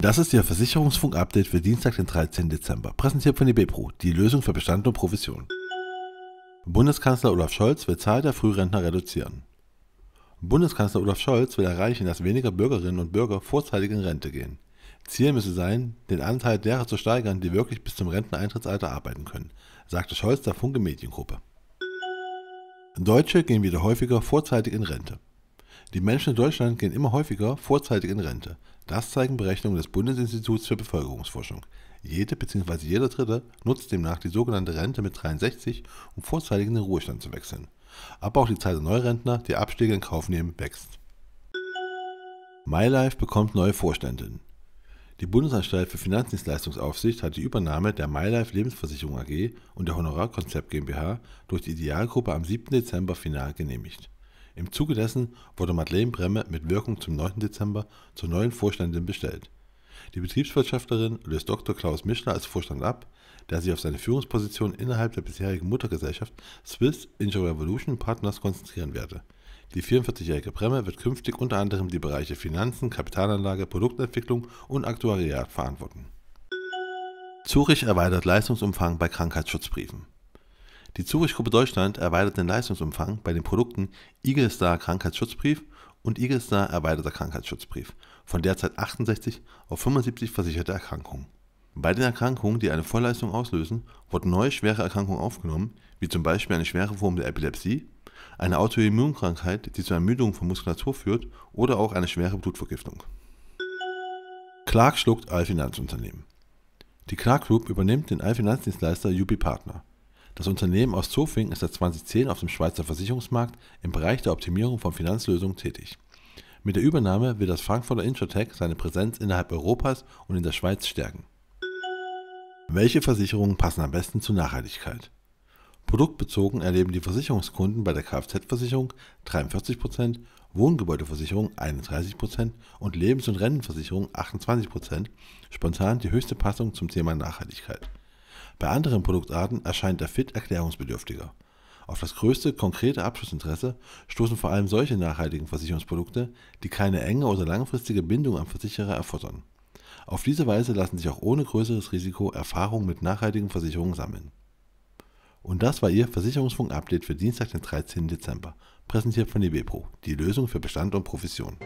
Das ist Ihr Versicherungsfunk-Update für Dienstag, den 13. Dezember, präsentiert von eBepro, die Lösung für Bestand und Provision. Bundeskanzler Olaf Scholz will Zahl der Frührentner reduzieren. Bundeskanzler Olaf Scholz will erreichen, dass weniger Bürgerinnen und Bürger vorzeitig in Rente gehen. Ziel müsse sein, den Anteil derer zu steigern, die wirklich bis zum Renteneintrittsalter arbeiten können, sagte Scholz der Funke Mediengruppe. Deutsche gehen wieder häufiger vorzeitig in Rente. Die Menschen in Deutschland gehen immer häufiger vorzeitig in Rente. Das zeigen Berechnungen des Bundesinstituts für Bevölkerungsforschung. Jede bzw. jeder Dritte nutzt demnach die sogenannte Rente mit 63, um vorzeitig in den Ruhestand zu wechseln. Aber auch die Zahl der Neurentner, die Abstiege in Kauf nehmen, wächst. MyLife bekommt neue Vorständin. Die Bundesanstalt für Finanzdienstleistungsaufsicht hat die Übernahme der MyLife Lebensversicherung AG und der Honorarkonzept GmbH durch die Idealgruppe am 7. Dezember final genehmigt. Im Zuge dessen wurde Madeleine Bremme mit Wirkung zum 9. Dezember zur neuen Vorständin bestellt. Die Betriebswirtschaftlerin löst Dr. Klaus Mischler als Vorstand ab, der sich auf seine Führungsposition innerhalb der bisherigen Muttergesellschaft Swiss Inter Revolution Partners konzentrieren werde. Die 44-jährige Bremme wird künftig unter anderem die Bereiche Finanzen, Kapitalanlage, Produktentwicklung und Aktuariat verantworten. Zurich erweitert Leistungsumfang bei Krankheitsschutzbriefen. Die Zurichgruppe Deutschland erweitert den Leistungsumfang bei den Produkten Igelstar Krankheitsschutzbrief und Igelstar Erweiterter Krankheitsschutzbrief von derzeit 68 auf 75 versicherte Erkrankungen. Bei den Erkrankungen, die eine Vollleistung auslösen, wurden neue schwere Erkrankungen aufgenommen, wie zum Beispiel eine schwere Form der Epilepsie, eine Autoimmunkrankheit, die zu Ermüdung von Muskulatur führt oder auch eine schwere Blutvergiftung. Clark schluckt Allfinanzunternehmen. Die Clark Group übernimmt den Allfinanzdienstleister UB Partner. Das Unternehmen aus Zofing ist seit 2010 auf dem Schweizer Versicherungsmarkt im Bereich der Optimierung von Finanzlösungen tätig. Mit der Übernahme wird das Frankfurter Introtech seine Präsenz innerhalb Europas und in der Schweiz stärken. Welche Versicherungen passen am besten zur Nachhaltigkeit? Produktbezogen erleben die Versicherungskunden bei der Kfz-Versicherung 43%, Wohngebäudeversicherung 31% und Lebens- und Rentenversicherung 28% spontan die höchste Passung zum Thema Nachhaltigkeit. Bei anderen Produktarten erscheint der Fit erklärungsbedürftiger. Auf das größte konkrete Abschlussinteresse stoßen vor allem solche nachhaltigen Versicherungsprodukte, die keine enge oder langfristige Bindung am Versicherer erfordern. Auf diese Weise lassen sich auch ohne größeres Risiko Erfahrungen mit nachhaltigen Versicherungen sammeln. Und das war Ihr Versicherungsfunk-Update für Dienstag, den 13. Dezember, präsentiert von DBPro, die Lösung für Bestand und Provision.